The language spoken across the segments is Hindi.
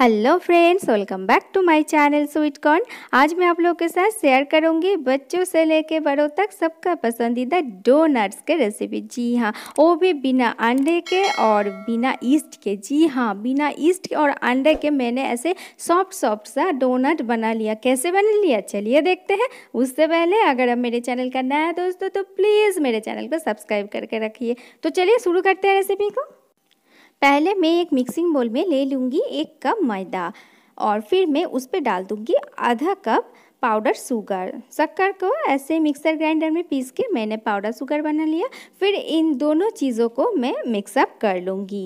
hello friends welcome back to my channel sweet corn आज मैं आप लोगों के साथ शेयर करूंगी बच्चों से लेके बड़ों तक सबका पसंदीदा डोनट्स के रेसिपी जी हाँ वो भी बिना अंडे के और बिना ईस्ट के जी हाँ बिना ईस्ट और अंडे के मैंने ऐसे सॉफ्ट सॉफ्ट सा डोनट बना लिया कैसे बना लिया चलिए देखते हैं उससे पहले अगर आप मेरे चैनल का नया दोस्तों तो प्लीज़ मेरे चैनल को सब्सक्राइब करके रखिए तो चलिए शुरू करते हैं रेसिपी को पहले मैं एक मिक्सिंग बोल में ले लूँगी एक कप मैदा और फिर मैं उस पर डाल दूँगी आधा कप पाउडर शुगर शक्कर को ऐसे मिक्सर ग्राइंडर में पीस के मैंने पाउडर शुगर बना लिया फिर इन दोनों चीज़ों को मैं मिक्सअप कर लूँगी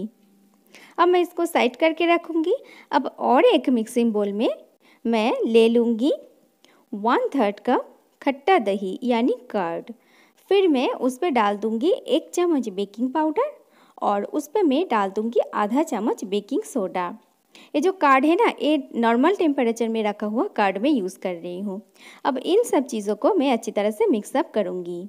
अब मैं इसको साइड करके रखूँगी अब और एक मिक्सिंग बोल में मैं ले लूँगी वन थर्ड कप खट्टा दही यानी कर्ड फिर मैं उस पर डाल दूँगी एक चम्मच बेकिंग पाउडर और उस पर मैं डाल दूँगी आधा चम्मच बेकिंग सोडा ये जो कार्ड है ना ये नॉर्मल टेम्परेचर में रखा हुआ कार्ड में यूज़ कर रही हूँ अब इन सब चीज़ों को मैं अच्छी तरह से मिक्सअप करूँगी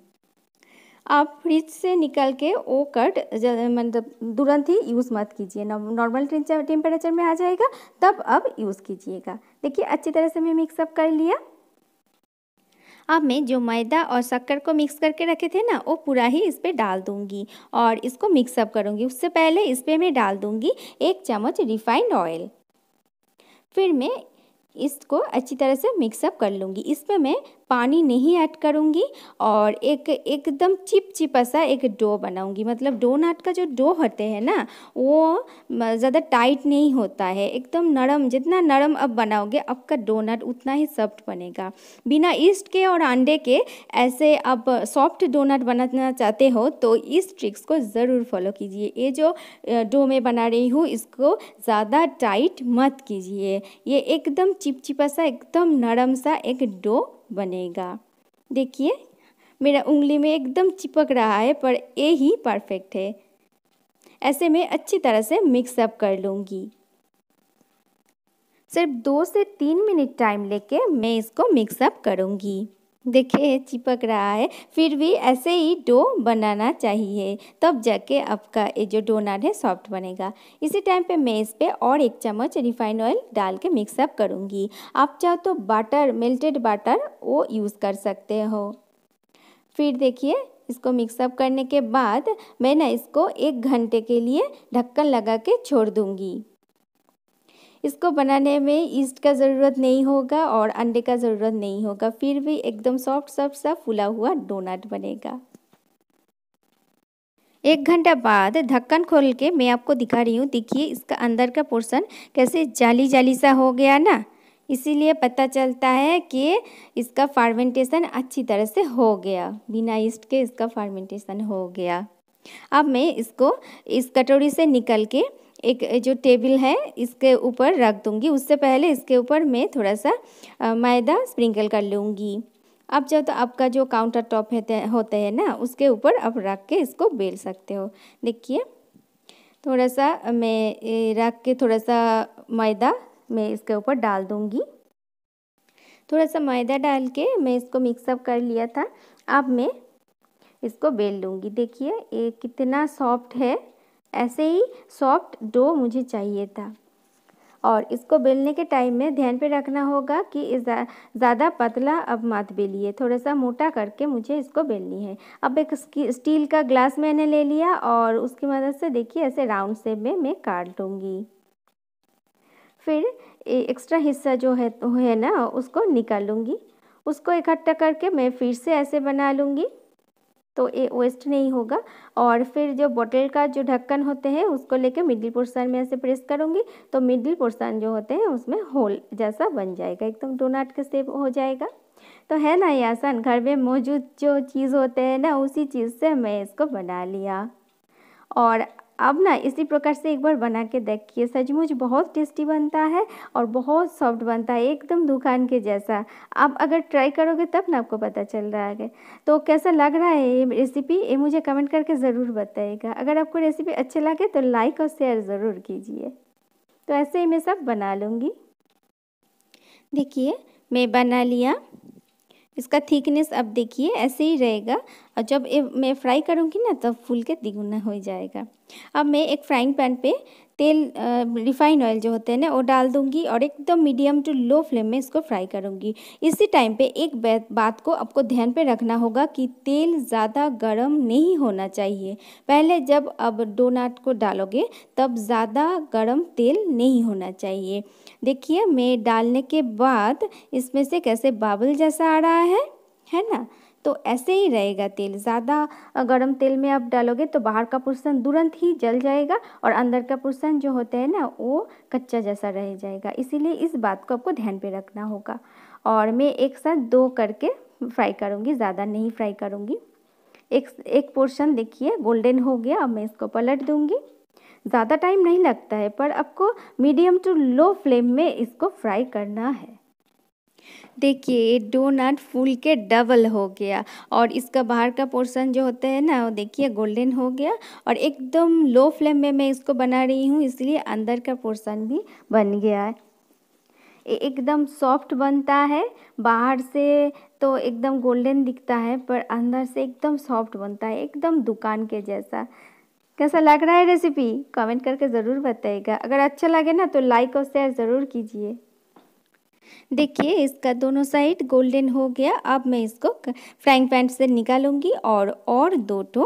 आप फ्रिज से निकल के वो कट मतलब तुरंत ही यूज़ मत कीजिए नॉर्मल टेम्परेचर में आ जाएगा तब अब यूज़ कीजिएगा देखिए अच्छी तरह से मैं मिक्सअप कर लिया अब मैं जो मैदा और शक्कर को मिक्स करके रखे थे ना वो पूरा ही इस पर डाल दूँगी और इसको मिक्सअप करूँगी उससे पहले इस पर मैं डाल दूंगी एक चम्मच रिफाइंड ऑयल फिर मैं इसको अच्छी तरह से मिक्सअप कर लूँगी इसमें मैं पानी नहीं ऐड करूँगी और एक एकदम चिपचिपा सा एक डो बनाऊँगी मतलब डोनाट का जो डो होते हैं ना वो ज़्यादा टाइट नहीं होता है एकदम नरम जितना नरम अब बनाओगे आपका डोनट उतना ही सॉफ्ट बनेगा बिना ईस्ट के और अंडे के ऐसे आप सॉफ्ट डोनट बनाना चाहते हो तो इस ट्रिक्स को ज़रूर फॉलो कीजिए ये जो डो में बना रही हूँ इसको ज़्यादा टाइट मत कीजिए ये एकदम चिपचिपा सा एकदम नरम सा एक डो बनेगा देखिए मेरा उंगली में एकदम चिपक रहा है पर ये ही परफेक्ट है ऐसे में अच्छी तरह से मिक्सअप कर लूँगी सिर्फ दो से तीन मिनट टाइम लेके मैं इसको मिक्सअप करूँगी देखिए चिपक रहा है फिर भी ऐसे ही डो बनाना चाहिए तब जाके आपका ये जो डोनाट है सॉफ्ट बनेगा इसी टाइम पे मैं इस पर और एक चम्मच रिफाइन ऑयल डाल के मिक्सअप करूँगी आप चाहो तो बाटर मेल्टेड बाटर वो यूज़ कर सकते हो फिर देखिए इसको मिक्सअप करने के बाद मैं ना इसको एक घंटे के लिए ढक्कन लगा के छोड़ दूँगी इसको बनाने में ईस्ट का ज़रूरत नहीं होगा और अंडे का ज़रूरत नहीं होगा फिर भी एकदम सॉफ्ट सॉफ्ट सा फूला हुआ डोनट बनेगा एक घंटा बाद ढक्कन खोल के मैं आपको दिखा रही हूँ देखिए इसका अंदर का पोर्शन कैसे जाली जाली सा हो गया ना इसीलिए पता चलता है कि इसका फार्मेंटेशन अच्छी तरह से हो गया बिना ईस्ट के इसका फार्मेंटेशन हो गया अब मैं इसको इस कटोरी से निकल के एक जो टेबल है इसके ऊपर रख दूंगी उससे पहले इसके ऊपर मैं थोड़ा सा मैदा स्प्रिंकल कर लूँगी अब जब तो आपका जो काउंटर टॉप होते हैं ना उसके ऊपर आप रख के इसको बेल सकते हो देखिए थोड़ा सा मैं रख के थोड़ा सा मैदा मैं इसके ऊपर डाल दूँगी थोड़ा सा मैदा डाल के मैं इसको मिक्सअप कर लिया था अब मैं इसको बेल लूँगी देखिए ये कितना सॉफ्ट है ऐसे ही सॉफ्ट डो मुझे चाहिए था और इसको बेलने के टाइम में ध्यान पे रखना होगा कि ज़्यादा पतला अब मत बेलिए थोड़ा सा मोटा करके मुझे इसको बेलनी है अब एक स्टील का ग्लास मैंने ले लिया और उसकी मदद से देखिए ऐसे राउंड शेप में मैं काट लूँगी फिर एक्स्ट्रा हिस्सा जो है है ना उसको निकाल लूँगी उसको इकट्ठा करके मैं फिर से ऐसे बना लूँगी तो ये वेस्ट नहीं होगा और फिर जो बॉटल का जो ढक्कन होते हैं उसको लेके मिडिल पोर्सन में ऐसे प्रेस करूँगी तो मिडिल पोर्सन जो होते हैं उसमें होल जैसा बन जाएगा एकदम डोनाट का सेप हो जाएगा तो है ना ये आसान घर में मौजूद जो चीज़ होते हैं ना उसी चीज़ से मैं इसको बना लिया और अब ना इसी प्रकार से एक बार बना के देखिए सचमुच बहुत टेस्टी बनता है और बहुत सॉफ्ट बनता है एकदम दुकान के जैसा आप अगर ट्राई करोगे तब ना आपको पता चल रहा है तो कैसा लग रहा है ये रेसिपी ये मुझे कमेंट करके ज़रूर बताइएगा अगर आपको रेसिपी अच्छी लगे तो लाइक और शेयर ज़रूर कीजिए तो ऐसे ही मैं सब बना लूँगी देखिए मैं बना लिया इसका थिकनेस अब देखिए ऐसे ही रहेगा और जब मैं फ्राई करूँगी ना तब तो फूल के दिगुना हो जाएगा अब मैं एक फ्राइंग पैन पे तेल रिफाइंड ऑयल जो होते हैं ना वो डाल दूंगी और एकदम मीडियम टू लो फ्लेम में इसको फ्राई करूंगी इसी टाइम पे एक बात को आपको ध्यान पे रखना होगा कि तेल ज़्यादा गर्म नहीं होना चाहिए पहले जब अब डोनाट को डालोगे तब ज़्यादा गर्म तेल नहीं होना चाहिए देखिए मैं डालने के बाद इसमें से कैसे बाबल जैसा आ रहा है है ना तो ऐसे ही रहेगा तेल ज़्यादा गर्म तेल में आप डालोगे तो बाहर का पुरसन तुरंत ही जल जाएगा और अंदर का पुरसन जो होता है ना वो कच्चा जैसा रह जाएगा इसीलिए इस बात को आपको ध्यान पे रखना होगा और मैं एक साथ दो करके फ्राई करूँगी ज़्यादा नहीं फ्राई करूँगी एक एक पोर्शन देखिए गोल्डन हो गया अब मैं इसको पलट दूँगी ज़्यादा टाइम नहीं लगता है पर आपको मीडियम टू लो फ्लेम में इसको फ्राई करना है देखिए ये डोनट फूल के डबल हो गया और इसका बाहर का पोर्शन जो होता है ना वो देखिए गोल्डन हो गया और एकदम लो फ्लेम में मैं इसको बना रही हूँ इसलिए अंदर का पोर्शन भी बन गया है ये एकदम सॉफ्ट बनता है बाहर से तो एकदम गोल्डन दिखता है पर अंदर से एकदम सॉफ्ट बनता है एकदम दुकान के जैसा कैसा लग रहा है रेसिपी कमेंट करके ज़रूर बताइएगा अगर अच्छा लगे ना तो लाइक और शेयर ज़रूर कीजिए देखिए इसका दोनों साइड गोल्डन हो गया अब मैं इसको फ्राइंग पैन से निकालूंगी और और दो टो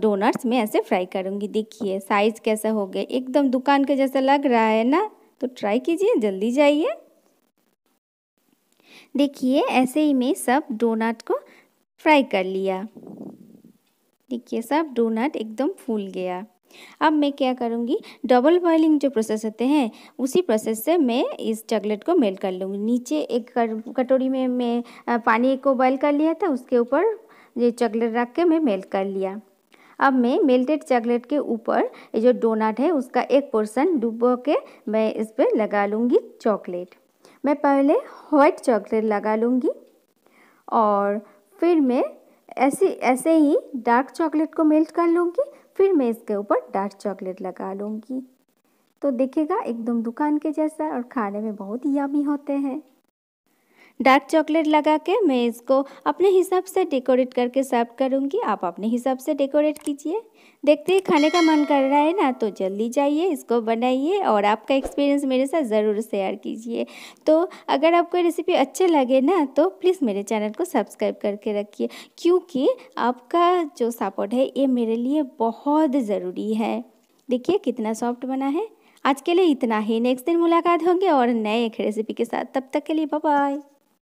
डोनट्स में ऐसे फ्राई करूंगी देखिए साइज कैसा हो गया एकदम दुकान के जैसा लग रहा है ना तो ट्राई कीजिए जल्दी जाइए देखिए ऐसे ही मैं सब डोनट को फ्राई कर लिया देखिए सब डोनट एकदम फूल गया अब मैं क्या करूँगी डबल बॉइलिंग जो प्रोसेस होते हैं उसी प्रोसेस से मैं इस चॉकलेट को मेल्ट कर लूँगी नीचे एक कटोरी में मैं पानी को बॉयल कर लिया था उसके ऊपर ये चॉकलेट रख के मैं मेल्ट कर लिया अब मैं मेल्टेड चॉकलेट के ऊपर ये जो डोनट है उसका एक पोर्सन डुबो के मैं इस पर लगा लूँगी चॉकलेट मैं पहले वाइट चॉकलेट लगा लूँगी और फिर मैं ऐसे ऐसे ही डार्क चॉकलेट को मेल्ट कर लूँगी फिर मैं इसके ऊपर डार्क चॉकलेट लगा लूँगी तो देखेगा एकदम दुकान के जैसा और खाने में बहुत ही होते हैं डार्क चॉकलेट लगा के मैं इसको अपने हिसाब से डेकोरेट करके सर्व करूँगी आप अपने हिसाब से डेकोरेट कीजिए देखते ही खाने का मन कर रहा है ना तो जल्दी जाइए इसको बनाइए और आपका एक्सपीरियंस मेरे साथ ज़रूर शेयर कीजिए तो अगर आपको रेसिपी अच्छे लगे ना तो प्लीज़ मेरे चैनल को सब्सक्राइब करके रखिए क्योंकि आपका जो सपोर्ट है ये मेरे लिए बहुत ज़रूरी है देखिए कितना सॉफ्ट बना है आज के लिए इतना ही नेक्स्ट दिन मुलाकात होंगे और नए एक रेसिपी के साथ तब तक के लिए बाय